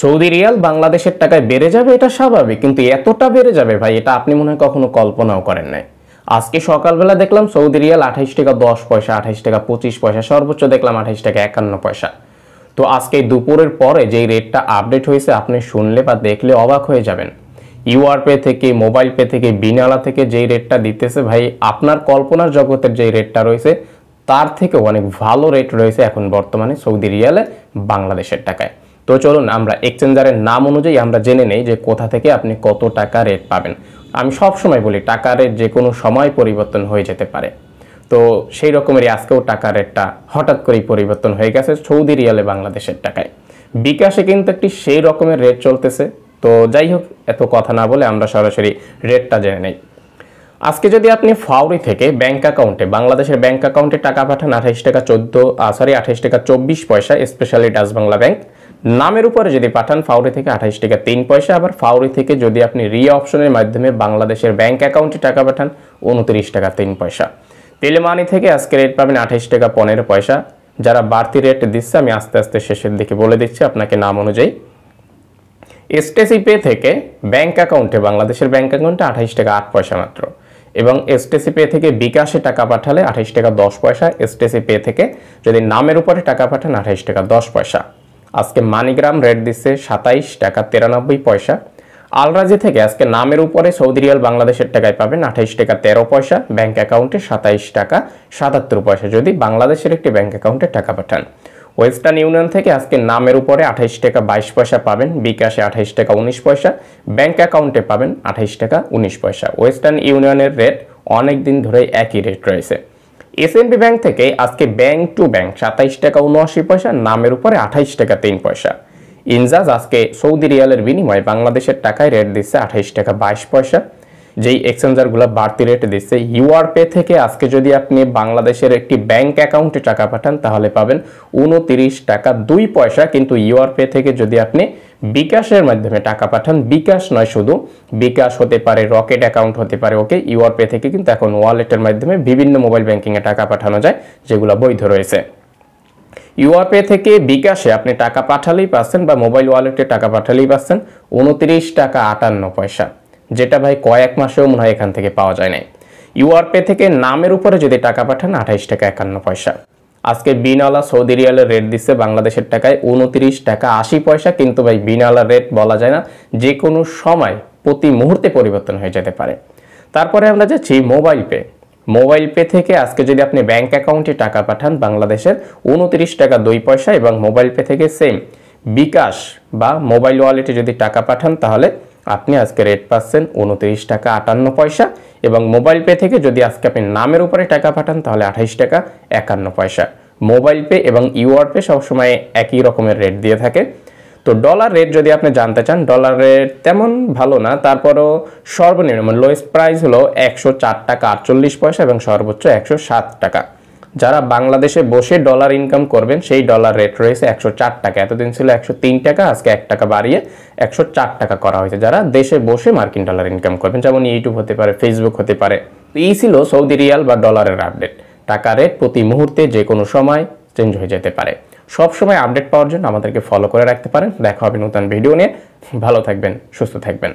Saudi Real বাংলাদেশের টাকায় বেড়ে যাবে এটা স্বাভাবিক কিন্তু এতটা বেড়ে যাবে ভাই এটা আপনি মনে হয় কখনো কল্পনাও করেন নাই আজকে সকালবেলা দেখলাম সৌদি রিয়াল আঠাইশ টাকা দশ পয়সা আঠাইশ টাকা পঁচিশ পয়সা সর্বোচ্চ দেখলাম আঠাইশ টাকা একান্ন পয়সা তো আজকে দুপুরের পরে যেই রেটটা আপডেট হয়েছে আপনি শুনলে বা দেখলে অবাক হয়ে যাবেন ইউআর পে থেকে মোবাইল পে থেকে বিনালা থেকে যেই রেটটা দিতেছে ভাই আপনার কল্পনার জগতের যেই রেটটা রয়েছে তার থেকে অনেক ভালো রেট রয়েছে এখন বর্তমানে সৌদি রিয়ালে বাংলাদেশের টাকায় তো চলুন আমরা এক্সচেঞ্জারের নাম অনুযায়ী আমরা জেনে নেই যে কোথা থেকে আপনি কত টাকা রেট পাবেন আমি সব সময় বলি টাকা রেট যে কোনো সময় পরিবর্তন হয়ে যেতে পারে তো সেই রকমেরই আজকেও টাকা রেটটা হঠাৎ করেই পরিবর্তন হয়ে গেছে সৌদি রিয়ালে বাংলাদেশের টাকায় বিকাশে কিন্তু একটি সেই রকমের রেট চলতেছে তো যাই হোক এত কথা না বলে আমরা সরাসরি রেটটা জেনে নেই আজকে যদি আপনি ফাউরি থেকে ব্যাংক অ্যাকাউন্টে বাংলাদেশের ব্যাংক অ্যাকাউন্টে টাকা পাঠান আঠাইশ টাকা চোদ্দো সরি আঠাইশ টাকা চব্বিশ পয়সা স্পেশালি ডাচ বাংলা ব্যাংক নামের উপরে যদি পাঠান ফাউরি থেকে আঠাশ টাকা তিন পয়সা আবার ফাউরি থেকে যদি আপনি রি অপশনের মাধ্যমে বাংলাদেশের ব্যাংক অ্যাকাউন্টে টাকা পাঠান উনত্রিশ টাকা তিন পয়সা তেলেমানি থেকে আজকে রেট পাবেন আঠাশ টাকা পনেরো পয়সা যারা বাড়তি রেট দিচ্ছে আমি আস্তে আস্তে শেষের দিকে বলে দিচ্ছি আপনাকে নাম অনুযায়ী এসটিসি পে থেকে ব্যাংক অ্যাকাউন্টে বাংলাদেশের ব্যাংক অ্যাকাউন্টে আঠাশ টাকা আট পয়সা মাত্র এবং এসটিসি পে থেকে বিকাশে টাকা পাঠালে আঠাশ টাকা দশ পয়সা এসটিসি পে থেকে যদি নামের উপরে টাকা পাঠান আঠাশ টাকা দশ পয়সা আজকে মানিগ্রাম রেট দিচ্ছে সাতাইশ টাকা তিরানব্বই পয়সা আলরাজি থেকে আজকে নামের উপরে সৌদি রিয়াল বাংলাদেশের টাকায় পাবেন আঠাইশ টাকা তেরো পয়সা ব্যাঙ্ক অ্যাকাউন্টে সাতাইশ টাকা সাতাত্তর পয়সা যদি বাংলাদেশের একটি ব্যাঙ্ক অ্যাকাউন্টে টাকা পাঠান ওয়েস্টার্ন ইউনিয়ন থেকে আজকে নামের উপরে আঠাইশ টাকা বাইশ পয়সা পাবেন বিকাশে আঠাইশ টাকা উনিশ পয়সা ব্যাঙ্ক অ্যাকাউন্টে পাবেন আঠাইশ টাকা উনিশ পয়সা ওয়েস্টার্ন ইউনিয়নের রেট অনেক দিন ধরেই একই রেট রয়েছে এসএনবি ব্যাংক থেকে আজকে ব্যাংক টু ব্যাংক সাতাইশ টাকা উনআশি পয়সা নামের উপরে আঠাইশ টাকা তিন পয়সা ইনজাজ আজকে সৌদি রিয়ালের বিনিময়ে বাংলাদেশের টাকায় রেট দিচ্ছে আঠাইশ টাকা বাইশ পয়সা যেই এক্সচেঞ্জারগুলো বাড়তি রেট দিচ্ছে ইউআর পে থেকে আজকে যদি আপনি বাংলাদেশের একটি ব্যাংক অ্যাকাউন্টে টাকা পাঠান তাহলে পাবেন উনতিরিশ টাকা দুই পয়সা কিন্তু ইউআর পে থেকে যদি আপনি বিকাশের মাধ্যমে টাকা পাঠান বিকাশ নয় শুধু বিকাশ হতে পারে রকেট অ্যাকাউন্ট হতে পারে ওকে ইউআর পে থেকে কিন্তু এখন ওয়ালেটের মাধ্যমে বিভিন্ন মোবাইল ব্যাঙ্কিংয়ে টাকা পাঠানো যায় যেগুলো বৈধ রয়েছে ইউআরপে থেকে বিকাশে আপনি টাকা পাঠালেই পাচ্ছেন বা মোবাইল ওয়ালেটে টাকা পাঠালেই পাচ্ছেন উনত্রিশ টাকা আটান্ন পয়সা যেটা ভাই কয়েক মাসেও মনে হয় এখান থেকে পাওয়া যায় নাই ইউআরপে থেকে নামের উপরে যদি টাকা পাঠান আঠাইশ টাকা একান্ন পয়সা আজকে বিনালা সৌদি রিয়ালের রেট দিচ্ছে বাংলাদেশের টাকায় উনত্রিশ টাকা আশি পয়সা কিন্তু ভাই বিনালা রেট বলা যায় না যে কোনো সময় প্রতি মুহূর্তে পরিবর্তন হয়ে যেতে পারে তারপরে আমরা যাচ্ছি মোবাইল পে মোবাইল পে থেকে আজকে যদি আপনি ব্যাঙ্ক অ্যাকাউন্টে টাকা পাঠান বাংলাদেশের উনত্রিশ টাকা দুই পয়সা এবং মোবাইল পে থেকে সেম বিকাশ বা মোবাইল ওয়ালেটে যদি টাকা পাঠান তাহলে আপনি আজকে রেট পাচ্ছেন উনত্রিশ টাকা আটান্ন পয়সা এবং মোবাইল পে থেকে যদি আজকে আপনি নামের উপরে টাকা পাঠান তাহলে আঠাইশ টাকা একান্ন পয়সা মোবাইল পে এবং ইউআর পে সবসময় একই রকমের রেট দিয়ে থাকে তো ডলার রেট যদি আপনি জানতে চান ডলার রেট তেমন ভালো না তারপরও সর্বনিম্ন লোয়েস্ট প্রাইস হলো একশো টাকা আটচল্লিশ পয়সা এবং সর্বোচ্চ একশো টাকা যারা বাংলাদেশে বসে ডলার ইনকাম করবেন সেই ডলার রেট রয়েছে একশো চার টাকা এতদিন ছিল একশো তিন টাকা আজকে এক টাকা বাড়িয়ে একশো চার টাকা করা হয়েছে যারা দেশে বসে মার্কিন ডলার ইনকাম করবেন যেমন ইউটিউব হতে পারে ফেসবুক হতে পারে এই ছিল সৌদি রিয়াল বা ডলারের আপডেট টাকা রেট প্রতি মুহূর্তে যে কোনো সময় চেঞ্জ হয়ে যেতে পারে সবসময় আপডেট পাওয়ার জন্য আমাদেরকে ফলো করে রাখতে পারেন দেখা হবে নতুন ভিডিও নিয়ে ভালো থাকবেন সুস্থ থাকবেন